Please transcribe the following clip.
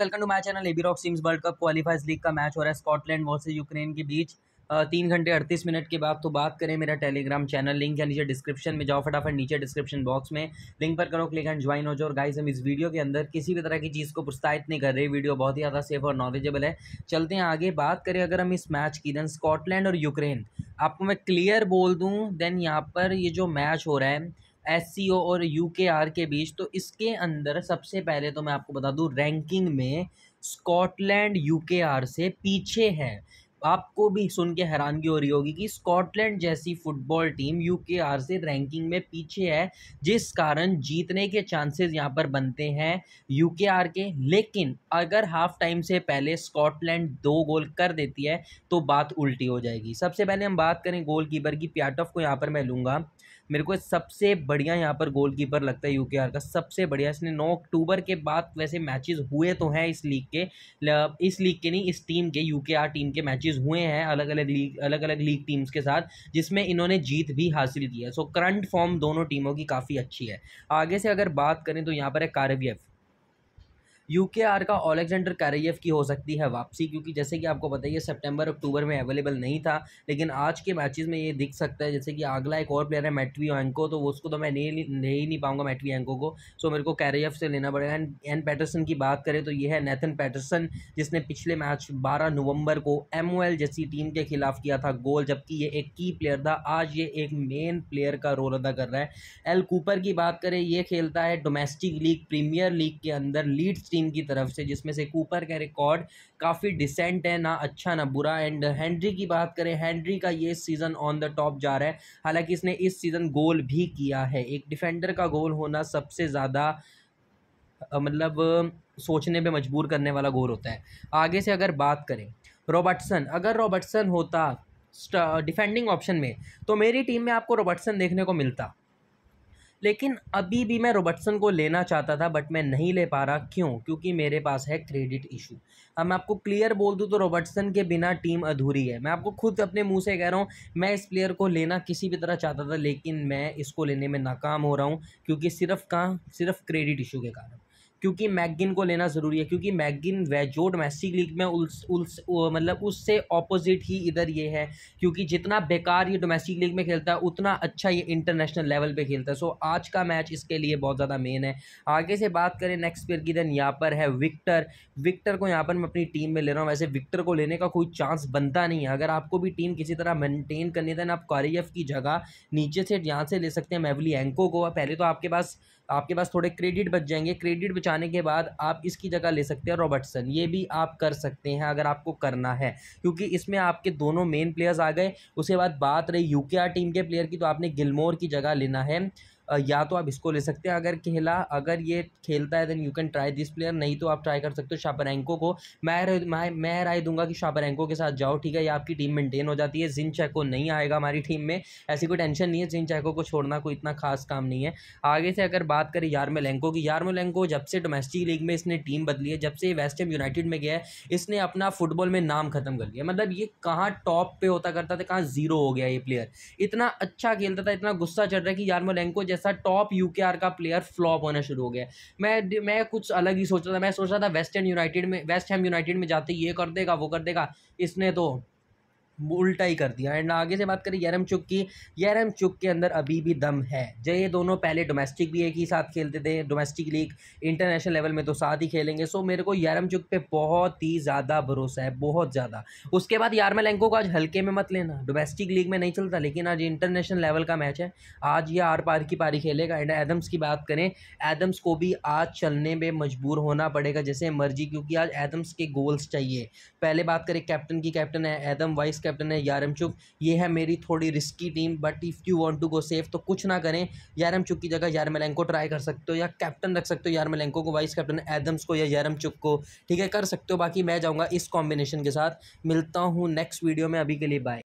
welcome to my channel एबी रॉक teams world cup qualifiers league का मैच हो रहा है स्कॉटलैंड वर्सेज यूक्रेन के बीच तीन घंटे अड़तीस मिनट के बाद तो बात करें मेरा टेलीग्राम चैनल लिंक है नीचे डिस्क्रिप्शन में जाओ फटाफट नीचे डिस्क्रिप्शन बॉक्स में लिंक पर करो क्लिक एंड ज्वाइन हो जाओ और गाइस हम इस वीडियो के अंदर किसी भी तरह की चीज़ को प्रोत्साहित नहीं कर रहे वीडियो बहुत ही ज़्यादा सेफ और नॉलेजेबल है चलते हैं आगे बात करें अगर हम इस मैच की देन स्कॉटलैंड और यूक्रेन आपको मैं क्लियर बोल दूँ देन यहाँ पर ये जो मैच हो रहा है एस और यू के बीच तो इसके अंदर सबसे पहले तो मैं आपको बता दूँ रैंकिंग में स्कॉटलैंड यू से पीछे है आपको भी सुन के हैरानगी हो रही होगी कि स्कॉटलैंड जैसी फुटबॉल टीम आर से रैंकिंग में पीछे है जिस कारण जीतने के चांसेस यहाँ पर बनते हैं यू के लेकिन अगर हाफ टाइम से पहले स्कॉटलैंड दो गोल कर देती है तो बात उल्टी हो जाएगी सबसे पहले हम बात करें गोल कीपर की प्याटफ को यहाँ पर मैं लूँगा मेरे को सबसे बढ़िया यहाँ पर गोलकीपर लगता है आर का सबसे बढ़िया इसने 9 अक्टूबर के बाद वैसे मैचेस हुए तो हैं इस लीग के इस लीग के नहीं इस टीम के आर टीम के मैचेस मैचेस हुए हैं अलग अलग लीग अलग अलग लीग टीम्स के साथ जिसमें इन्होंने जीत भी हासिल की है सो करंट फॉर्म दोनों टीमों की काफ़ी अच्छी है आगे से अगर बात करें तो यहाँ पर है कारबीएफ यूकेआर का ऑलेक्जेंडर कैरियफ की हो सकती है वापसी क्योंकि जैसे कि आपको बताइए सितंबर अक्टूबर में अवेलेबल नहीं था लेकिन आज के मैचेस में ये दिख सकता है जैसे कि अगला एक और प्लेयर है मैटवी एंको तो उसको तो मैं नहीं ले ही नहीं पाऊंगा मैटवी एंको को सो मेरे को कैरियफ से लेना पड़ेगा एंड एन पैटरसन की बात करें तो ये है नैथन पैटरसन जिसने पिछले मैच बारह नवम्बर को एम जैसी टीम के खिलाफ किया था गोल जबकि ये एक की प्लेयर था आज ये एक मेन प्लेयर का रोल अदा कर रहा है एल कूपर की बात करें ये खेलता है डोमेस्टिक लीग प्रीमियर लीग के अंदर लीड्स टीम टीम की तरफ से जिसमें से कूपर का रिकॉर्ड काफ़ी डिसेंट है ना अच्छा ना बुरा एंड हैंनरी की बात करें हैंड्री का ये सीज़न ऑन द टॉप जा रहा है हालांकि इसने इस सीज़न गोल भी किया है एक डिफेंडर का गोल होना सबसे ज़्यादा मतलब सोचने पर मजबूर करने वाला गोल होता है आगे से अगर बात करें रॉबर्टसन अगर रॉबर्टसन होता डिफेंडिंग ऑप्शन में तो मेरी टीम में आपको रॉबर्टसन देखने को मिलता लेकिन अभी भी मैं रॉबर्टसन को लेना चाहता था बट मैं नहीं ले पा रहा क्यों क्योंकि मेरे पास है क्रेडिट इशू अब मैं आपको क्लियर बोल दूँ तो रॉबर्टसन के बिना टीम अधूरी है मैं आपको खुद अपने मुंह से कह रहा हूँ मैं इस प्लेयर को लेना किसी भी तरह चाहता था लेकिन मैं इसको लेने में नाकाम हो रहा हूँ क्योंकि सिर्फ कहाँ सिर्फ क्रेडिट इशू के कारण क्योंकि मैगिन को लेना ज़रूरी है क्योंकि मैगिन वेजोड मैसी लीग में उल्स उल्स मतलब उससे ऑपोजिट ही इधर ये है क्योंकि जितना बेकार ये डोमेस्टिक लीग में खेलता है उतना अच्छा ये इंटरनेशनल लेवल पे खेलता है सो आज का मैच इसके लिए बहुत ज़्यादा मेन है आगे से बात करें नेक्स्ट प्लेयर की देन यहाँ पर है विक्टर विक्टर को यहाँ पर मैं अपनी टीम में ले रहा हूँ वैसे विक्टर को लेने का कोई चांस बनता नहीं है अगर आपको भी टीम किसी तरह मेनटेन करनी देन आप कॉरियफ की जगह नीचे से यहाँ से ले सकते हैं मेवली एंको को पहले तो आपके पास आपके पास थोड़े क्रेडिट बच जाएंगे क्रेडिट बचाने के बाद आप इसकी जगह ले सकते हैं रॉबर्टसन ये भी आप कर सकते हैं अगर आपको करना है क्योंकि इसमें आपके दोनों मेन प्लेयर्स आ गए उसके बाद बात रही यूकेआर टीम के प्लेयर की तो आपने गिलमोर की जगह लेना है या तो आप इसको ले सकते हैं अगर खेला अगर ये खेलता है then you can try this player नहीं तो आप ट्राई कर सकते हो शापरैंको को मैं मैं राय दूंगा कि शापरैंको के साथ जाओ ठीक है या आपकी टीम मेंटेन हो जाती है जिन चैको नहीं आएगा हमारी टीम में ऐसी कोई टेंशन नहीं है जिन चैको को छोड़ना कोई इतना खास काम नहीं है आगे से अगर बात करें यारमेलेंको की यारमेलेंको जब से डोमेस्टिक लीग में इसने टीम बदली है जब से वेस्ट यूनाइटेड में गया है इसने अपना फुटबॉल में नाम खत्म कर लिया मतलब ये कहाँ टॉप पे होता करता था कहाँ जीरो हो गया ये प्लेयर इतना अच्छा खेलता था इतना गुस्सा चढ़ रहा है कि यारमोलेंको जैसे जैसा टॉप आर का प्लेयर फ्लॉप होना शुरू हो गया मैं मैं कुछ अलग ही सोच रहा था मैं सोच रहा था वेस्टर्न यूनाइटेड में वेस्ट हैम यूनाइटेड में जाते ये कर देगा वो कर देगा इसने तो उल्टा ही कर दिया एंड आगे से बात करें यरम चुक की यरम चुक के अंदर अभी भी दम है जो ये दोनों पहले डोमेस्टिक भी एक ही साथ खेलते थे डोमेस्टिक लीग इंटरनेशनल लेवल में तो साथ ही खेलेंगे सो मेरे को यरम चुक पे बहुत ही ज़्यादा भरोसा है बहुत ज़्यादा उसके बाद यारमे लैंको को आज हल्के में मत लेना डोमेस्टिक लीग में नहीं चलता लेकिन आज इंटरनेशनल लेवल का मैच है आज ये आर पार की पारी खेलेगा एंड एडम्स की बात करें एडम्स को भी आज चलने में मजबूर होना पड़ेगा जैसे मर्जी क्योंकि आज एडम्स के गोल्स चाहिए पहले बात करें कैप्टन की कैप्टन है एडम वाइस कैप्टन कैप्टन है यारमचुक ये है मेरी थोड़ी risky team but if you want to go safe तो कुछ ना करें यारमचुक की जगह यारमेलेंको ट्राई कर सकते हो या कैप्टन रख सकते हो यारमेलेंको को वाइस कैप्टन एडम्स को या यारमचुक को ठीक है कर सकते हो बाकी मैं जाऊँगा इस कॉम्बिनेशन के साथ मिलता हूँ नेक्स्ट वीडियो में अभी के लिए बाय